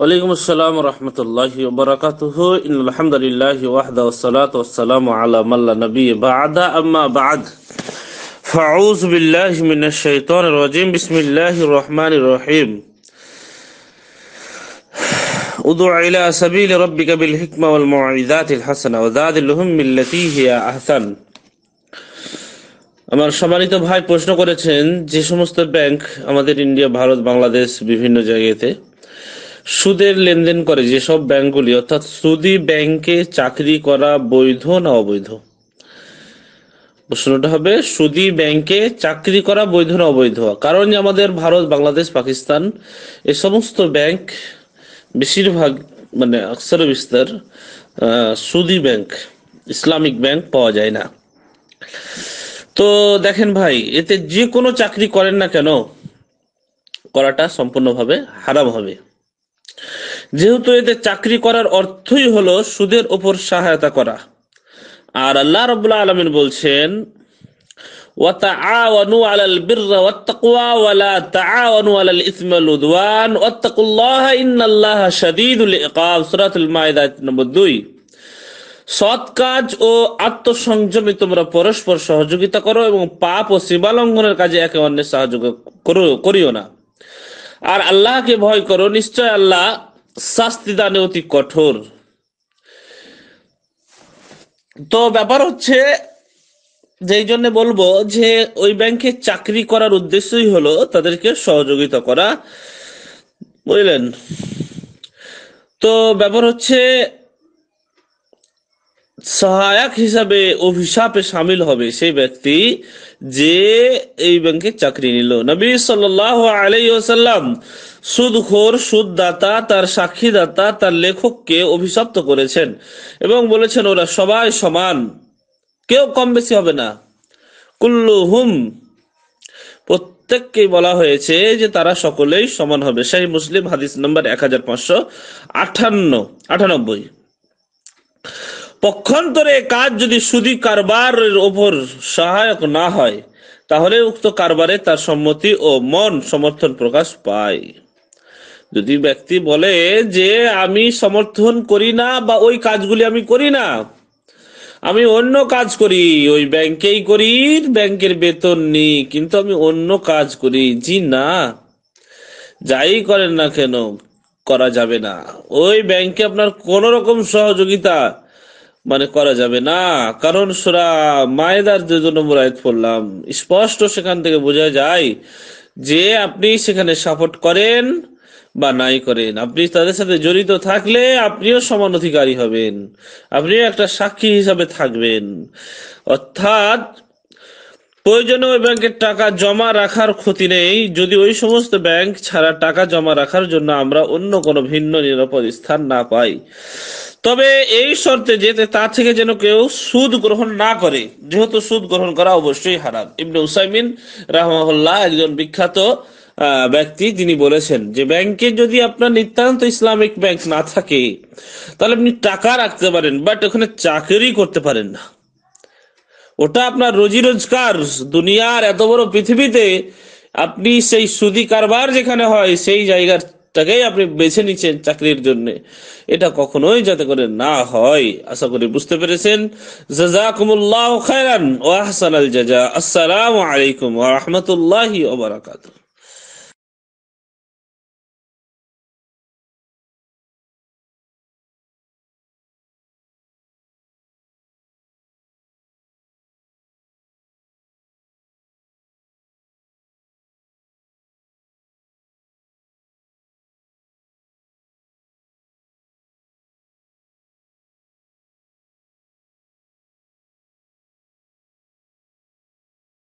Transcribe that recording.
ওয়ালাইকুম আসসালাম রহমতুল্লাহ বারাকাতুহু ইন্নাল হামদুলিল্লাহি ওয়াহদা ওয়াসসালাতু ওয়াসসালামু বা'দ ফাউযু বিল্লাহি মিনাশ শাইতানির রাজিম বিসমিল্লাহির রহমানির রহিম উদউ ইলা সাবিলি রাব্বিকা বিল হিকমা ওয়াল মুইযাতিল হাসানা ওয়া যাদিলহুম বিল্লাতি আহসান আমার সম্মানিত ভাই প্রশ্ন করেছেন যে সমস্ত ব্যাংক আমাদের ইন্ডিয়া ভারত বাংলাদেশ বিভিন্ন জায়গাতে সুদের লেনদেন করে যেসব ব্যাংকগুলি অর্থাৎ সুদি ব্যাংকে চাকরি করা বৈধ না অবৈধ প্রশ্নটা হবে সুদি ব্যাংকে চাকরি করা বৈধ না অবৈধ কারণ আমাদের ভারত বাংলাদেশ পাকিস্তান এ সমস্ত ব্যাংক বেশিরভাগ মানে আকসর বিস্তার সুদি ব্যাংক ইসলামিক ব্যাংক পাওয়া যায় না তো দেখেন ভাই এতে যে কোনো চাকরি করেন না কেন করাটা সম্পূর্ণভাবে হারাম হবে যেহেতু এদের চাকরি করার অর্থই হলো সুদের ওপর সহায়তা করা আর আল্লাহ রবুল্লা আলমিন বলছেন নম্বর সৎ কাজ ও তোমরা পরস্পর সহযোগিতা করো এবং পাপ ও লঙ্ঘনের কাজে একে অন্যের সাহায্য করিও না আর আল্লাহকে ভয় করো নিশ্চয় আল্লাহ শাস্তিদানে অতি কঠোর তো ব্যাপার হচ্ছে যেই জন্য বলবো যে ওই ব্যাংকে চাকরি করার উদ্দেশ্যই হলো তাদেরকে সহযোগিতা করা বুঝলেন তো ব্যাপার হচ্ছে সহায়ক হিসাবে অভিশাপে সামিল হবে সেই ব্যক্তি যে এই ব্যাংকে চাকরি নিল নবী সাল্লাহ আলাইসাল্লাম সুদখোর সুদদাতা তার সাক্ষীদাতা তার লেখককে অভিশপ্ত করেছেন এবং বলেছেন ওরা সবাই সমান কেউ কম বেশি হবে না কুল্লু হুম প্রত্যেককে বলা হয়েছে যে তারা সকলেই সমান হবে সেই মুসলিম হাদিস নম্বর এক হাজার পাঁচশো আঠান্ন আটানব্বই পক্ষান্তরে কাজ যদি সুদী কারবারের ওপর সহায়ক না হয় তাহলে উক্ত কারবারে তার সম্মতি ও মন সমর্থন প্রকাশ পায় যদি ব্যক্তি বলে যে আমি সমর্থন করি না বা ওই কাজগুলি আমি করি না আমি অন্য কাজ করি ওই ব্যাংকেই করি ব্যাংকের বেতন নিই কিন্তু আমি অন্য কাজ করি জি না যাই করেন না কেন করা যাবে না ওই ব্যাংকে আপনার কোন রকম সহযোগিতা মানে করা যাবে না কারণ সুরা মায়েদার যে জন্য মুরায়ত পড়লাম স্পষ্ট সেখান থেকে বোঝা যায় যে আপনি সেখানে সাপোর্ট করেন বা নাই করেন আপনি তাদের সাথে জড়িত থাকলে আপনিও সমান অধিকারী হবেন আপনিও একটা সাক্ষী হিসাবে থাকবেন অর্থাৎ প্রয়োজনে ওই ব্যাংকের টাকা জমা রাখার ক্ষতি নেই যদি ওই সমস্ত ব্যাংক ছাড়া টাকা জমা রাখার জন্য আমরা অন্য কোনো ভিন্ন নিরাপদ স্থান না পাই তবে এই শর্তে যেতে তা থেকে যেন কেউ সুদ গ্রহণ না করে যেহেতু সুদ গ্রহণ করা অবশ্যই হারাম ইবনে উসাইমিন রাহমাহুল্লাহ একজন বিখ্যাত ব্যক্তি তিনি বলেছেন যে ব্যাংকে যদি আপনার নিতান্ত ইসলামিক ব্যাংক না থাকে তাহলে আপনি টাকা রাখতে পারেন বাট ওখানে চাকরি করতে পারেন না ওটা আপনার রোজি রোজগার দুনিয়ার এত বড় পৃথিবীতে আপনি সেই সুদি কারবার যেখানে হয় সেই জায়গার টাকেই আপনি বেছে নিচ্ছেন চাকরির জন্য এটা কখনোই যাতে করে না হয় আশা করি বুঝতে পেরেছেন জাজাকুমুল্লাহ খায়রান ওয়া আল জাজা আসসালাম আলাইকুম ও রাহমাতুল্লাহি ওয়া বারাকাতুহু